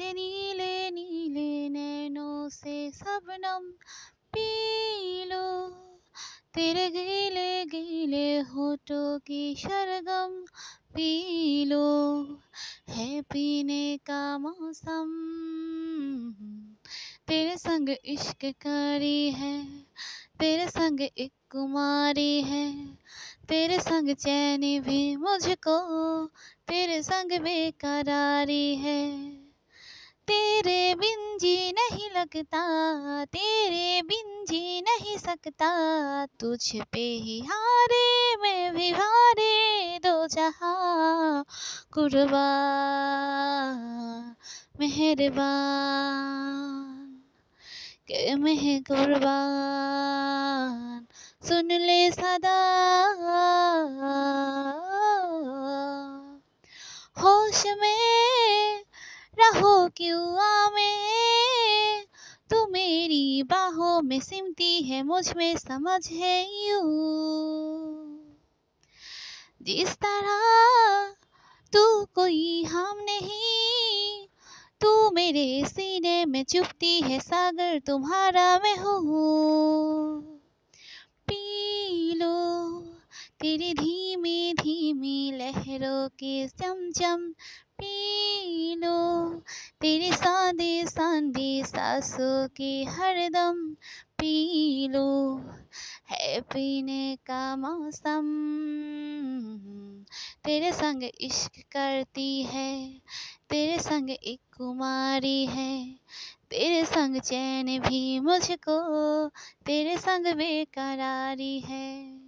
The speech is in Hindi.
तेरे नीले नीले नैनों से सबनम पी लो तेरे गीले गीले होठों की शरगम पी लो है पीने का मौसम तेरे संग इश्क करी है तेरे संग एक कुमारी है तेरे संग चैनी भी मुझको तेरे संग बेकरारी है तेरे बिन जी नहीं लगता तेरे बिन जी नहीं सकता तुझ पे ही हारे मैं भी हारे दो जहाँ कुरबा मेहरबान के मेह कुर्बान सुन ले सदा होश में हो क्यों में तू मेरी बाहों में सिमती है मुझ में समझ है यू जिस तरह तू कोई हम नहीं तू मेरे सीने में चुपती है सागर तुम्हारा मैं हूँ पी लो तेरे धीमे धीमी लहरों के चमचम पी लो तेरी सादे सांदे सांसों की हरदम पी लो है पीने का मौसम तेरे संग इश्क करती है तेरे संग एक कुमारी है तेरे संग चैन भी मुझको तेरे संग बेकरारी है